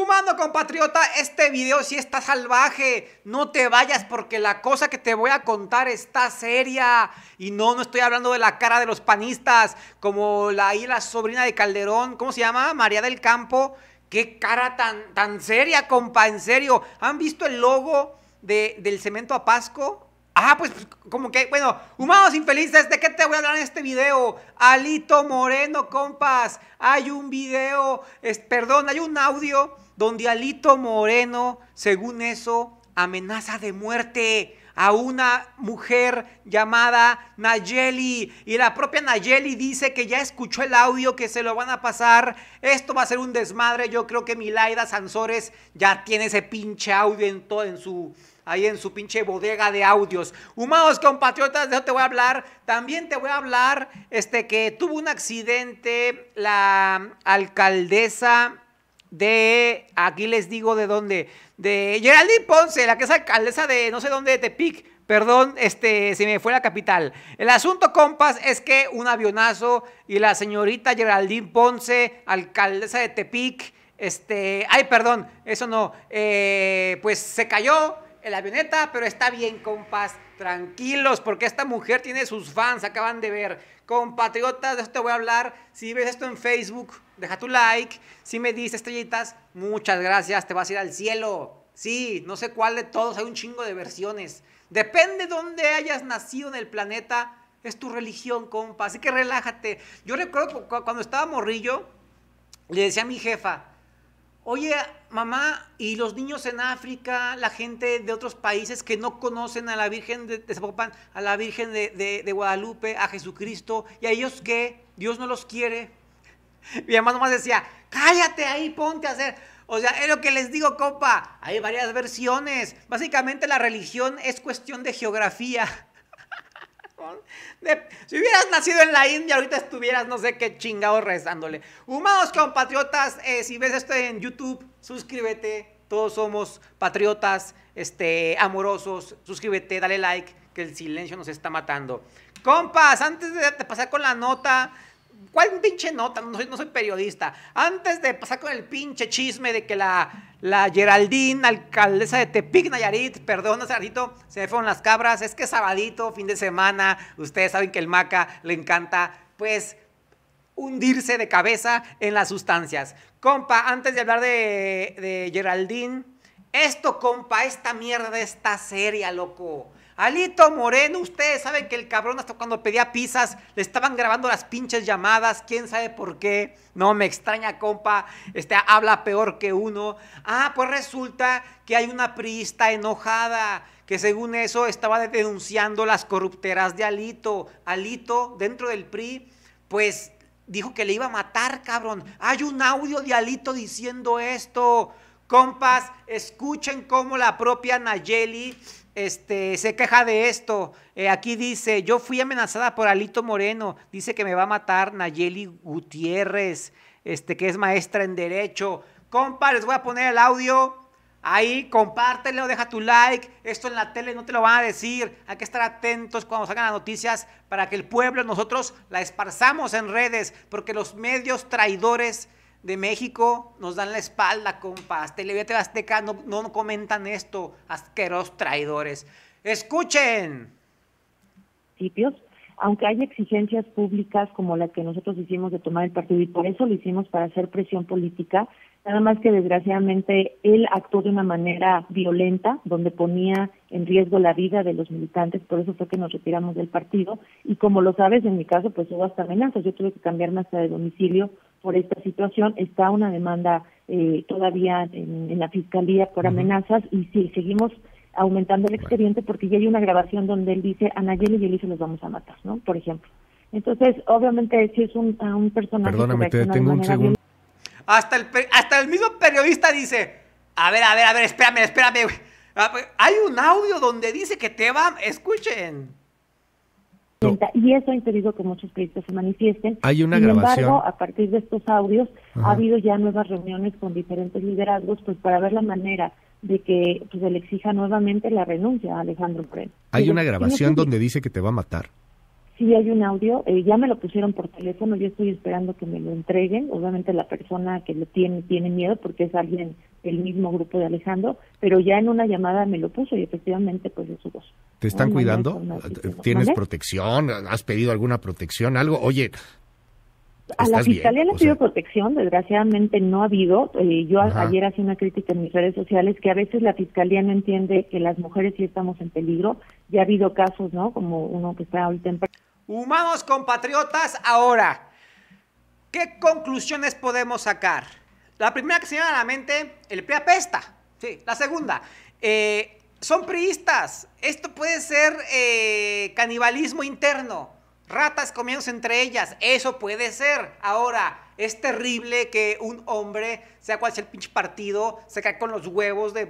Humano compatriota, este video sí está salvaje. No te vayas porque la cosa que te voy a contar está seria. Y no, no estoy hablando de la cara de los panistas, como la hija sobrina de Calderón, ¿cómo se llama? María del Campo. Qué cara tan, tan seria, compa, en serio. ¿Han visto el logo del cemento a Pasco? Ah, pues como que, bueno, humanos infelices, ¿de qué te voy a hablar en este video? Alito Moreno, compas, hay un video, es, perdón, hay un audio Don Alito Moreno, según eso, amenaza de muerte a una mujer llamada Nayeli. Y la propia Nayeli dice que ya escuchó el audio, que se lo van a pasar. Esto va a ser un desmadre. Yo creo que Milaida Sansores ya tiene ese pinche audio en, todo, en su ahí en su pinche bodega de audios. Humanos compatriotas, de eso te voy a hablar. También te voy a hablar este, que tuvo un accidente la alcaldesa de, aquí les digo de dónde, de Geraldine Ponce, la que es alcaldesa de no sé dónde, de Tepic. Perdón, este, se me fue la capital. El asunto, compas, es que un avionazo y la señorita Geraldine Ponce, alcaldesa de Tepic, este, ay, perdón, eso no, eh, pues se cayó en la avioneta, pero está bien, compas, tranquilos, porque esta mujer tiene sus fans, acaban de ver. Compatriotas, de eso te voy a hablar. Si ves esto en Facebook, deja tu like. Si me dices estrellitas, muchas gracias, te vas a ir al cielo. Sí, no sé cuál de todos, hay un chingo de versiones. Depende de dónde hayas nacido en el planeta, es tu religión, compas, Así que relájate. Yo recuerdo cuando estaba morrillo, le decía a mi jefa, oye, mamá, ¿y los niños en África, la gente de otros países que no conocen a la Virgen de, a la Virgen de, Guadalupe, a Jesucristo, y a ellos qué? Dios no los quiere? Mi mamá nomás decía, cállate ahí, ponte a hacer. O sea, es lo que les digo, copa. Hay varias versiones. Básicamente la religión es cuestión de geografía si hubieras nacido en la India, ahorita estuvieras no sé qué chingados rezándole. Humanos compatriotas, eh, si ves esto en YouTube, suscríbete. Todos somos patriotas, este, amorosos. Suscríbete, dale like, que el silencio nos está matando. Compas, antes de pasar con la nota, ¿Cuál pinche nota? No soy, periodista. Antes de pasar con el pinche chisme de que la, la Geraldine, alcaldesa de Tepic, Nayarit, perdón, ratito se me fueron las cabras. Es que sabadito, fin de semana. Ustedes saben que el maca le encanta, pues, hundirse de cabeza en las sustancias. Compa, antes de hablar de, de Geraldine, esto, compa, esta mierda está seria, loco. Alito Moreno, ustedes saben que el cabrón hasta cuando pedía pizzas le estaban grabando las pinches llamadas, quién sabe por qué. No me extraña, compa. Este habla peor que uno. Ah, pues resulta que hay una priista enojada que según eso estaba denunciando las corrupteras de Alito. Alito dentro del PRI, pues dijo que le iba a matar, cabrón. Hay un audio de Alito diciendo esto. Compas, escuchen cómo la propia Nayeli este, se queja de esto. Eh, aquí dice, yo fui amenazada por Alito Moreno. Dice que me va a matar Nayeli Gutiérrez, este, que es maestra en Derecho. Compas, les voy a poner el audio. Ahí, compártelo, deja tu like. Esto en la tele no te lo van a decir. Hay que estar atentos cuando salgan las noticias para que el pueblo, nosotros, la esparzamos en redes, porque los medios traidores de México nos dan la espalda, compas. las Azteca no, no comentan esto, asqueros traidores. Escuchen. Sitios, aunque hay exigencias públicas como la que nosotros hicimos de tomar el partido y por eso lo hicimos para hacer presión política, nada más que desgraciadamente él actuó de una manera violenta, donde ponía en riesgo la vida de los militantes, por eso fue que nos retiramos del partido y como lo sabes, en mi caso pues hubo hasta amenazas, yo tuve que cambiarme hasta de domicilio por esta situación. Está una demanda eh, todavía en, la fiscalía por amenazas y si seguimos aumentando el expediente porque ya hay una grabación donde él dice a Nayeli y Elisa los vamos a matar, ¿no? Por ejemplo. Entonces, obviamente, si es un, un personaje. Perdóname, te detengo un segundo. Hasta el, hasta el mismo periodista dice: A ver, a ver, a ver, espérame, espérame. Ah, pues, hay un audio donde dice que te va. Escuchen. Y eso ha impedido que muchos críticos se manifiesten. Hay una Sin grabación. embargo, a partir de estos audios ha habido ya nuevas reuniones con diferentes liderazgos pues para ver la manera de que pues, le exija nuevamente la renuncia a Alejandro Pren. Hay una grabación donde dice que te va a matar. Sí, hay un audio, eh, ya me lo pusieron por teléfono, yo estoy esperando que me lo entreguen. Obviamente la persona que lo tiene tiene miedo porque es alguien el mismo grupo de Alejandro, pero ya en una llamada me lo puso y efectivamente pues es su voz. ¿Te están cuidando? ¿Tienes protección? ¿Has pedido alguna protección? ¿Algo? Oye... A la fiscalía le pido pedido protección, desgraciadamente no ha habido. Eh, yo ayer hacía una crítica en mis redes sociales que a veces la fiscalía no entiende que las mujeres sí estamos en peligro. Ya ha habido casos, ¿no? Como uno que está ahorita en... Humanos compatriotas, ahora, ¿qué conclusiones podemos sacar? La primera que se llama a la mente, el PRI apesta. Sí. La segunda, eh, son priistas. Esto puede ser eh, canibalismo interno. Ratas comiéndose entre ellas. Eso puede ser. Ahora, es terrible que un hombre, sea cual sea el pinche partido, se caiga con los huevos de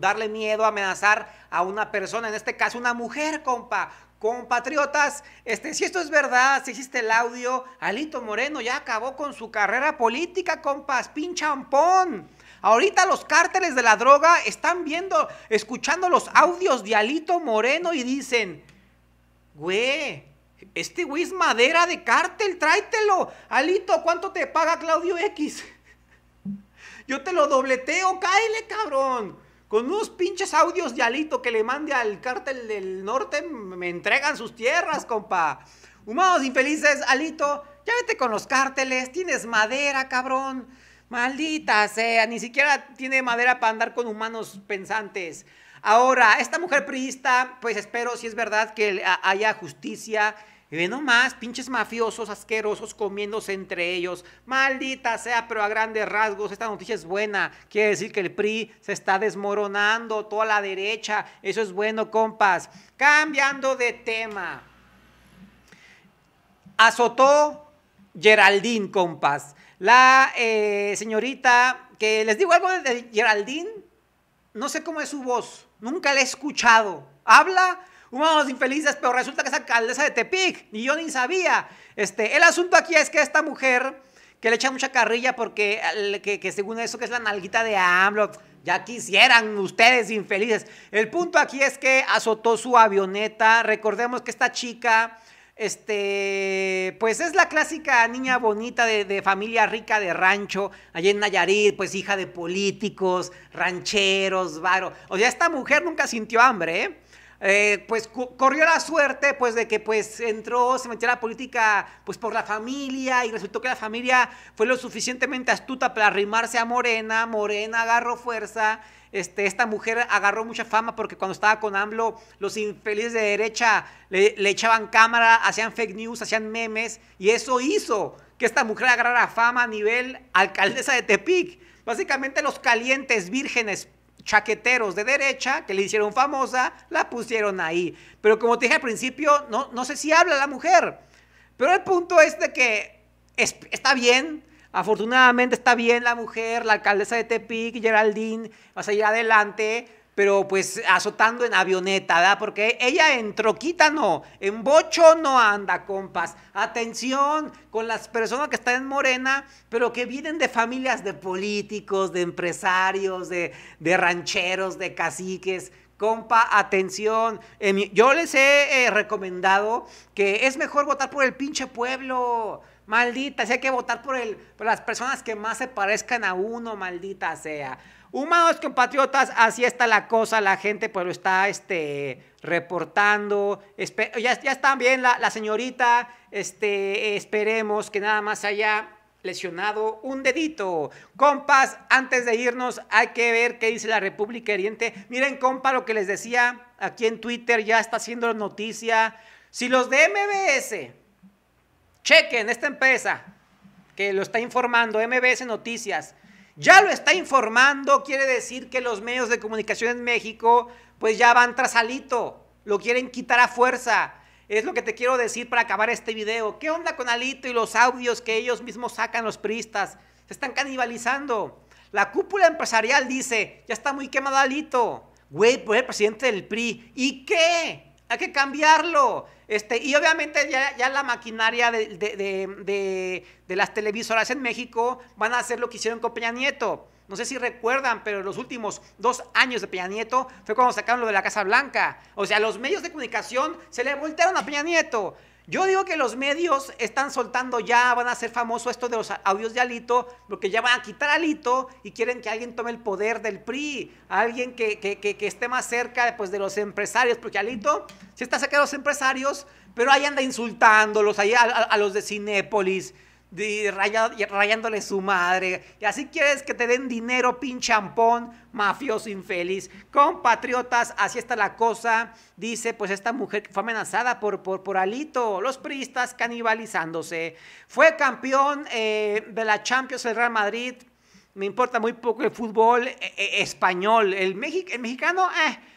darle miedo, amenazar a una persona, en este caso una mujer, compa. Compatriotas, este, si esto es verdad, si hiciste el audio, Alito Moreno ya acabó con su carrera política, compas, pinchampón. Ahorita los cárteles de la droga están viendo, escuchando los audios de Alito Moreno y dicen, güey, este güey es madera de cártel, tráetelo. Alito, ¿cuánto te paga Claudio X? Yo te lo dobleteo, cáele, cabrón. Con unos pinches audios de Alito que le mande al cártel del norte, me entregan sus tierras, compa. Humanos infelices, Alito, ya vete con los cárteles, tienes madera, cabrón. Maldita sea, ni siquiera tiene madera para andar con humanos pensantes. Ahora, esta mujer priista, pues espero, si es verdad, que haya justicia y ve nomás, pinches mafiosos asquerosos comiéndose entre ellos. Maldita sea, pero a grandes rasgos, esta noticia es buena. Quiere decir que el PRI se está desmoronando, toda la derecha. Eso es bueno, compas. Cambiando de tema. Azotó Geraldine, compas. La eh, señorita, que les digo algo de Geraldine, no sé cómo es su voz, nunca la he escuchado. Habla los infelices, pero resulta que es alcaldesa de Tepic, y yo ni sabía. Este, el asunto aquí es que esta mujer, que le echa mucha carrilla porque que, según eso que es la nalguita de AMLO, ya quisieran ustedes infelices. El punto aquí es que azotó su avioneta, recordemos que esta chica... Este, pues es la clásica niña bonita de, de, familia rica de rancho, allá en Nayarit, pues hija de políticos, rancheros, varo. O sea, esta mujer nunca sintió hambre, ¿eh? Eh, pues corrió la suerte pues de que pues entró, se metió a la política pues por la familia y resultó que la familia fue lo suficientemente astuta para arrimarse a Morena, Morena agarró fuerza, este, esta mujer agarró mucha fama porque cuando estaba con AMLO los infelices de derecha le, le echaban cámara, hacían fake news, hacían memes y eso hizo que esta mujer agarrara fama a nivel alcaldesa de Tepic. Básicamente los calientes, vírgenes, chaqueteros de derecha que le hicieron famosa, la pusieron ahí. Pero como te dije al principio, no, no sé si habla la mujer. Pero el punto es de que está bien, afortunadamente está bien la mujer, la alcaldesa de Tepic, Geraldine, va a seguir adelante, pero pues azotando en avioneta, ¿verdad? Porque ella en troquita no, en bocho no anda, compas. Atención con las personas que están en Morena, pero que vienen de familias de políticos, de empresarios, de, rancheros, de caciques. Compa, atención. yo les he eh, recomendado que es mejor votar por el pinche pueblo. Maldita, si hay que votar por, el, por las personas que más se parezcan a uno, maldita sea. Humanos compatriotas, así está la cosa, la gente pues lo está este, reportando, ya, ya están bien la, señorita, este, esperemos que nada más haya lesionado un dedito. Compas, antes de irnos hay que ver qué dice la República Oriente. Miren compa lo que les decía aquí en Twitter, ya está haciendo noticia. Si los de MBS, chequen esta empresa que lo está informando, MBS Noticias, ya lo está informando, quiere decir que los medios de comunicación en México pues ya van tras Alito, lo quieren quitar a fuerza. Es lo que te quiero decir para acabar este video. ¿Qué onda con Alito y los audios que ellos mismos sacan los priistas? Se están canibalizando. La cúpula empresarial dice, ya está muy quemado Alito. Güey, pues el presidente del PRI. ¿Y qué? hay que cambiarlo. Este, y obviamente ya, ya la maquinaria de, de, las televisoras en México van a hacer lo que hicieron con Peña Nieto. No sé si recuerdan, pero los últimos dos años de Peña Nieto fue cuando sacaron lo de la Casa Blanca. O sea, los medios de comunicación se le voltearon a Peña Nieto. Yo digo que los medios están soltando ya, van a ser famoso esto de los audios de Alito, porque ya van a quitar a Alito y quieren que alguien tome el poder del PRI, alguien que, esté más cerca pues, de los empresarios, porque Alito sí está cerca de los empresarios, pero ahí anda insultándolos, a, a los de Cinépolis, rayándole su madre. Y así quieres que te den dinero, pinchampón, mafioso infeliz. Compatriotas, así está la cosa. Dice, pues esta mujer fue amenazada por, por, por Alito, los priistas canibalizándose. Fue campeón eh, de la Champions del Real Madrid. Me importa muy poco el fútbol eh, eh, español. El, mexicano,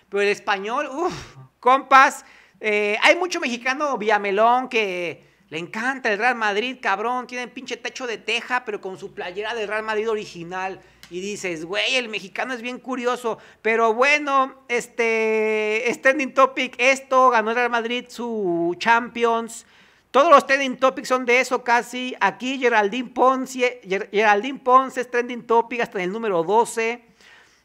pero el español, uff, compas. hay mucho mexicano, Villamelón, que le encanta el Real Madrid, cabrón. Tiene pinche techo de teja, pero con su playera del Real Madrid original. Y dices, güey, el mexicano es bien curioso. Pero bueno, este, es trending topic esto. Ganó el Real Madrid su Champions. Todos los trending topics son de eso casi. Aquí Geraldine Ponce, Geraldine Ponce es trending topic hasta el número 12.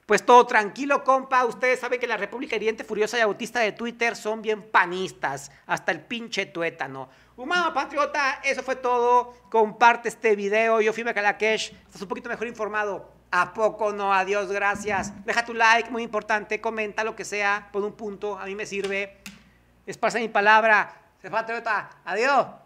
Pues todo tranquilo, compa. Ustedes saben que la República Hiriente Furiosa y Autista de Twitter son bien panistas. Hasta el pinche tuétano. Humano Patriota, eso fue todo. Comparte este video. Yo fui Calakesh. Estás un poquito mejor informado. ¿A poco no? Adiós, gracias. Deja tu like, muy importante. Comenta lo que sea. Pon un punto. A mí me sirve. Esparce mi palabra. Se patriota. Adiós.